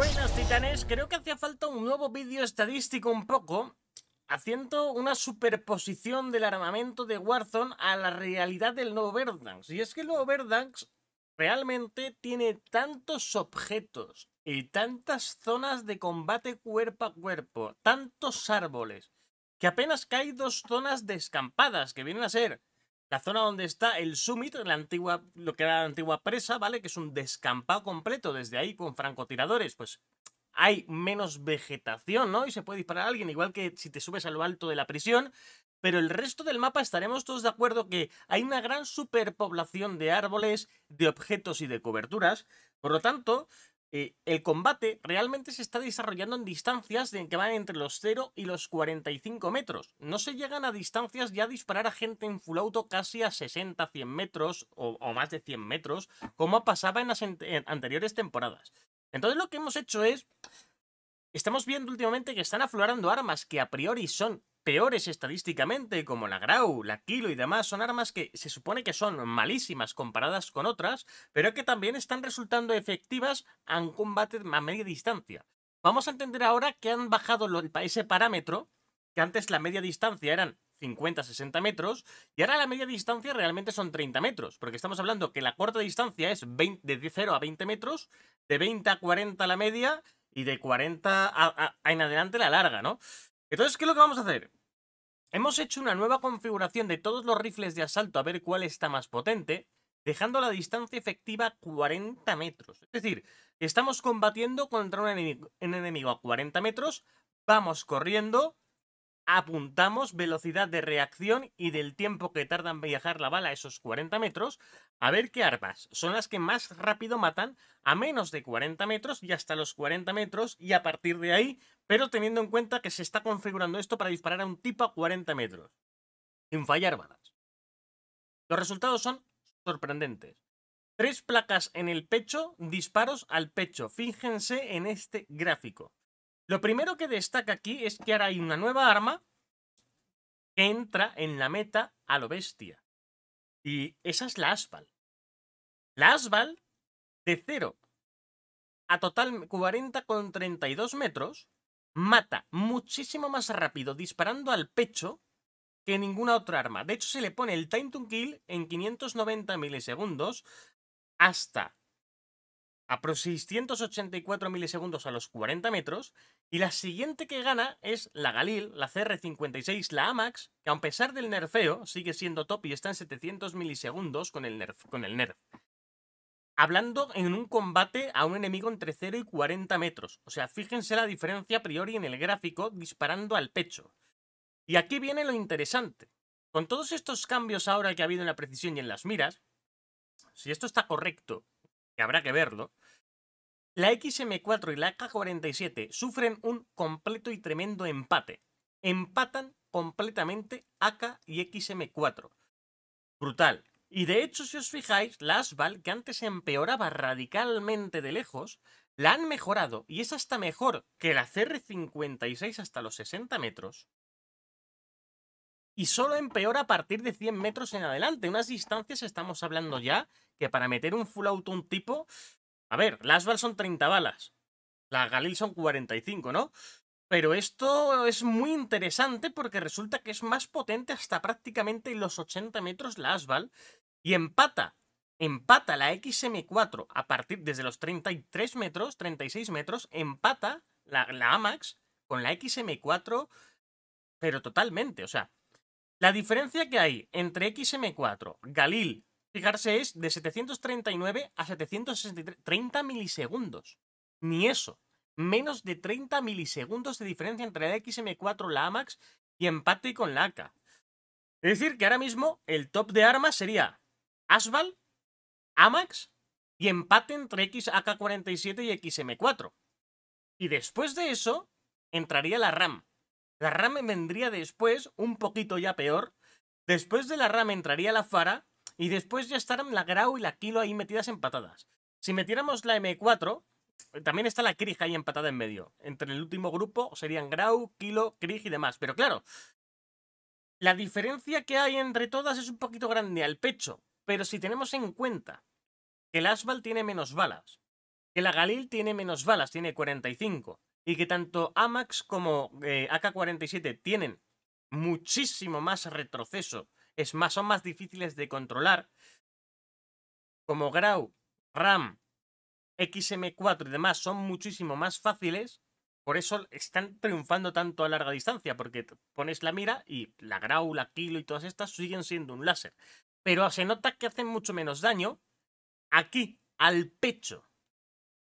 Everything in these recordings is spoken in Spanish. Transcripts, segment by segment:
Buenas titanes, creo que hacía falta un nuevo vídeo estadístico un poco, haciendo una superposición del armamento de Warzone a la realidad del nuevo Verdansk. Y es que el nuevo Verdansk realmente tiene tantos objetos y tantas zonas de combate cuerpo a cuerpo, tantos árboles, que apenas cae dos zonas descampadas, que vienen a ser la zona donde está el summit, la antigua, lo que era la antigua presa, ¿vale? Que es un descampado completo desde ahí con francotiradores. Pues hay menos vegetación, ¿no? Y se puede disparar a alguien, igual que si te subes a lo alto de la prisión. Pero el resto del mapa estaremos todos de acuerdo que hay una gran superpoblación de árboles, de objetos y de coberturas. Por lo tanto, eh, el combate realmente se está desarrollando en distancias que van entre los 0 y los 45 metros. No se llegan a distancias ya a disparar a gente en full auto casi a 60, 100 metros o, más de 100 metros, como pasaba en las anteriores temporadas. Entonces lo que hemos hecho es... Estamos viendo últimamente que están aflorando armas que a priori son peores estadísticamente, como la Grau, la Kilo y demás, son armas que se supone que son malísimas comparadas con otras, pero que también están resultando efectivas en combate a media distancia. Vamos a entender ahora que han bajado ese parámetro, que antes la media distancia eran 50, 60 metros, y ahora la media distancia realmente son 30 metros, porque estamos hablando que la corta distancia es de 0 a 20 metros, de 20 a 40 la media y de 40 en adelante la larga, ¿no? Entonces, ¿qué es lo que vamos a hacer? Hemos hecho una nueva configuración de todos los rifles de asalto a ver cuál está más potente, dejando la distancia efectiva 40 metros. Es decir, estamos combatiendo contra un enemigo, a 40 metros, vamos corriendo apuntamos velocidad de reacción y del tiempo que tardan en viajar la bala a esos 40 metros, a ver qué armas son las que más rápido matan a menos de 40 metros y hasta los 40 metros y a partir de ahí, pero teniendo en cuenta que se está configurando esto para disparar a un tipo a 40 metros, sin fallar balas. Los resultados son sorprendentes. Tres placas en el pecho, disparos al pecho. Fíjense en este gráfico. Lo primero que destaca aquí es que ahora hay una nueva arma que entra en la meta a lo bestia. Y esa es la Asval. La Asval, de 0 a total 40,32 con metros, mata muchísimo más rápido disparando al pecho que ninguna otra arma. De hecho, se le pone el time to kill en 590 milisegundos hasta a 684 milisegundos a los 40 metros, y la siguiente que gana es la Galil, la CR56, la AMAX, que a pesar del nerfeo sigue siendo top y está en 700 milisegundos con el nerf. Con el nerf. Hablando en un combate a un enemigo entre 0 y 40 metros. O sea, fíjense la diferencia a priori en el gráfico disparando al pecho. Y aquí viene lo interesante. Con todos estos cambios ahora que ha habido en la precisión y en las miras, si esto está correcto, que habrá que verlo, la XM4 y la AK-47 sufren un completo y tremendo empate. Empatan completamente AK y XM4. Brutal. Y de hecho, si os fijáis, la Asval, que antes empeoraba radicalmente de lejos, la han mejorado y es hasta mejor que la CR56 hasta los 60 metros. Y solo empeora a partir de 100 metros en adelante. Unas distancias estamos hablando ya que para meter un full auto un tipo a ver, las val son 30 balas. La Galil son 45, ¿no? Pero esto es muy interesante porque resulta que es más potente hasta prácticamente los 80 metros la Asval y empata, empata la XM4 a partir desde los 33 metros, 36 metros, empata la, la AMAX con la XM4, pero totalmente, o sea, la diferencia que hay entre XM4, Galil fijarse, es de 739 a 763, 30 milisegundos. Ni eso. Menos de 30 milisegundos de diferencia entre la XM4, la AMAX y empate con la AK. Es decir, que ahora mismo el top de armas sería Asval, AMAX y empate entre xak 47 y XM4. Y después de eso entraría la RAM. La RAM vendría después, un poquito ya peor. Después de la RAM entraría la FARA y después ya estarán la Grau y la Kilo ahí metidas empatadas. Si metiéramos la M4, también está la Krieg ahí empatada en medio. Entre el último grupo serían Grau, Kilo, Krieg y demás. Pero claro, la diferencia que hay entre todas es un poquito grande al pecho. Pero si tenemos en cuenta que el Asval tiene menos balas, que la Galil tiene menos balas, tiene 45, y que tanto AMAX como eh, AK-47 tienen muchísimo más retroceso es más, son más difíciles de controlar, como Grau, RAM, XM4 y demás son muchísimo más fáciles, por eso están triunfando tanto a larga distancia, porque pones la mira y la Grau, la Kilo y todas estas siguen siendo un láser. Pero se nota que hacen mucho menos daño aquí, al pecho.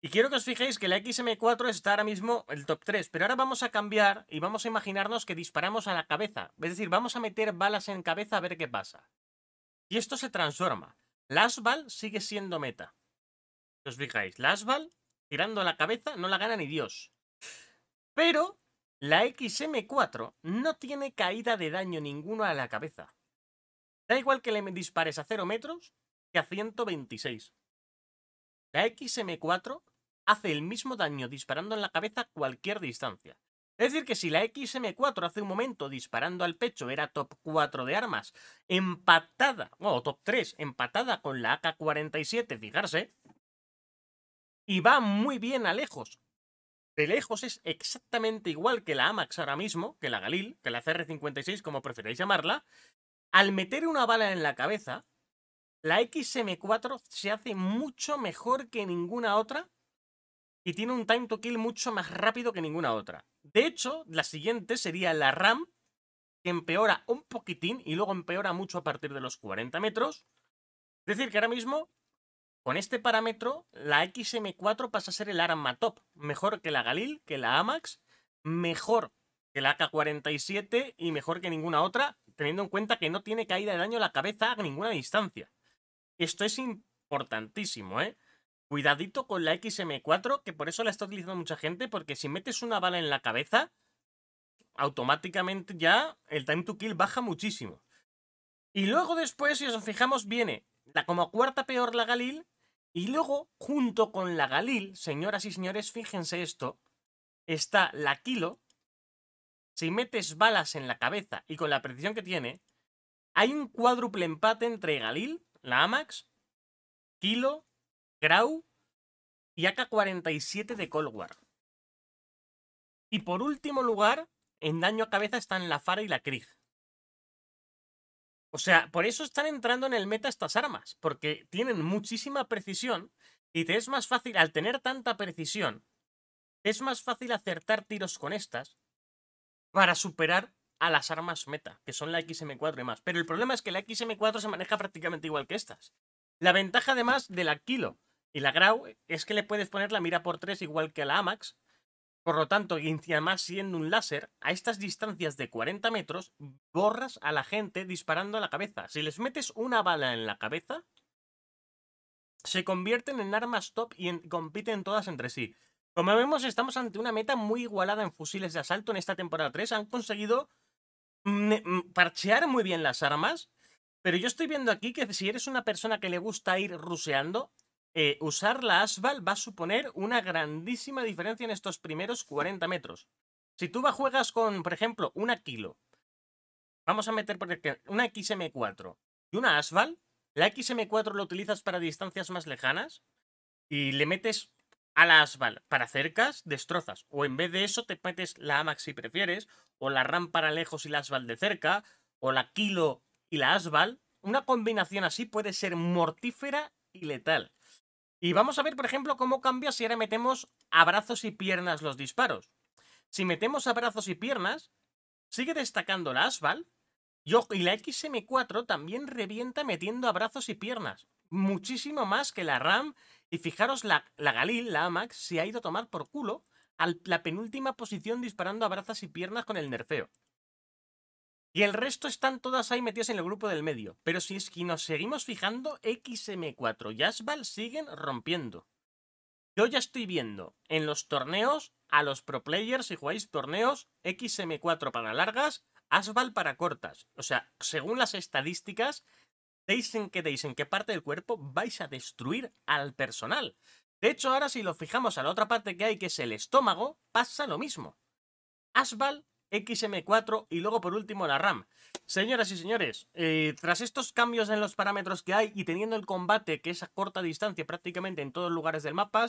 Y quiero que os fijéis que la XM4 está ahora mismo el top 3, pero ahora vamos a cambiar y vamos a imaginarnos que disparamos a la cabeza. Es decir, vamos a meter balas en cabeza a ver qué pasa. Y esto se transforma. La sigue siendo meta. os fijáis, la tirando a la cabeza no la gana ni Dios. Pero la XM4 no tiene caída de daño ninguno a la cabeza. Da igual que le dispares a 0 metros que a 126. La XM4 hace el mismo daño disparando en la cabeza a cualquier distancia. Es decir, que si la XM4 hace un momento disparando al pecho era top 4 de armas, empatada, o top 3, empatada con la AK-47, fijarse, y va muy bien a lejos. De lejos es exactamente igual que la AMAX ahora mismo, que la Galil, que la CR-56, como preferáis llamarla. Al meter una bala en la cabeza, la XM4 se hace mucho mejor que ninguna otra y tiene un time to kill mucho más rápido que ninguna otra. De hecho, la siguiente sería la RAM, que empeora un poquitín y luego empeora mucho a partir de los 40 metros. Es decir, que ahora mismo, con este parámetro, la XM4 pasa a ser el arma top. Mejor que la Galil, que la AMAX, mejor que la AK-47 y mejor que ninguna otra, teniendo en cuenta que no tiene caída de daño la cabeza a ninguna distancia. Esto es importantísimo, ¿eh? Cuidadito con la XM4, que por eso la está utilizando mucha gente, porque si metes una bala en la cabeza, automáticamente ya el time to kill baja muchísimo. Y luego después, si os fijamos, viene la como cuarta peor la Galil, y luego, junto con la Galil, señoras y señores, fíjense esto, está la Kilo. Si metes balas en la cabeza y con la precisión que tiene, hay un cuádruple empate entre Galil la AMAX, Kilo, Grau y AK-47 de Cold War. Y por último lugar, en daño a cabeza están la FARA y la KRIG O sea, por eso están entrando en el meta estas armas, porque tienen muchísima precisión y te es más fácil, al tener tanta precisión, es más fácil acertar tiros con estas para superar a las armas meta, que son la XM4 y más. Pero el problema es que la XM4 se maneja prácticamente igual que estas. La ventaja además de la Kilo y la Grau es que le puedes poner la mira por 3 igual que a la AMAX. Por lo tanto, y además siendo un láser, a estas distancias de 40 metros, borras a la gente disparando a la cabeza. Si les metes una bala en la cabeza, se convierten en armas top y compiten todas entre sí. Como vemos, estamos ante una meta muy igualada en fusiles de asalto en esta temporada 3. Han conseguido Mm, parchear muy bien las armas, pero yo estoy viendo aquí que si eres una persona que le gusta ir ruseando, eh, usar la Asval va a suponer una grandísima diferencia en estos primeros 40 metros. Si tú juegas con, por ejemplo, una Kilo, vamos a meter por una XM4 y una Asval, la XM4 lo utilizas para distancias más lejanas y le metes a la Asval para cercas, destrozas. O en vez de eso, te metes la AMAX si prefieres, o la RAM para lejos y la Asval de cerca, o la Kilo y la Asval. Una combinación así puede ser mortífera y letal. Y vamos a ver, por ejemplo, cómo cambia si ahora metemos a brazos y piernas los disparos. Si metemos a brazos y piernas, sigue destacando la Asval. Y la XM4 también revienta metiendo a brazos y piernas. Muchísimo más que la RAM. Y fijaros, la, la Galil, la AMAX, se ha ido a tomar por culo a la penúltima posición disparando a brazas y piernas con el nerfeo. Y el resto están todas ahí metidas en el grupo del medio. Pero si es que nos seguimos fijando, XM4 y Asbal siguen rompiendo. Yo ya estoy viendo en los torneos a los pro players, si jugáis torneos, XM4 para largas, Asbal para cortas. O sea, según las estadísticas, que deis en qué parte del cuerpo vais a destruir al personal. De hecho, ahora si lo fijamos a la otra parte que hay, que es el estómago, pasa lo mismo. Asval, XM4 y luego por último la RAM. Señoras y señores, eh, tras estos cambios en los parámetros que hay y teniendo el combate que es a corta distancia prácticamente en todos los lugares del mapa,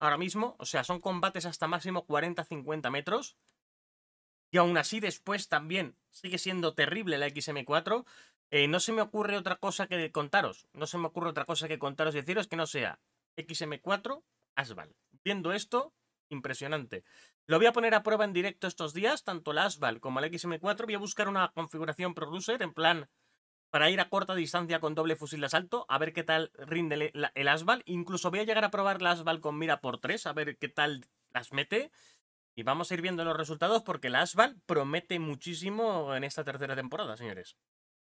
ahora mismo, o sea, son combates hasta máximo 40-50 metros, y aún así después también sigue siendo terrible la XM4, eh, no se me ocurre otra cosa que contaros, no se me ocurre otra cosa que contaros y deciros que no sea XM4 Asval. Viendo esto, impresionante. Lo voy a poner a prueba en directo estos días, tanto el Asval como el XM4. Voy a buscar una configuración ProRuser, en plan para ir a corta distancia con doble fusil de asalto, a ver qué tal rinde el Asval. Incluso voy a llegar a probar el Asval con mira por 3, a ver qué tal las mete. Y vamos a ir viendo los resultados porque el Asval promete muchísimo en esta tercera temporada, señores.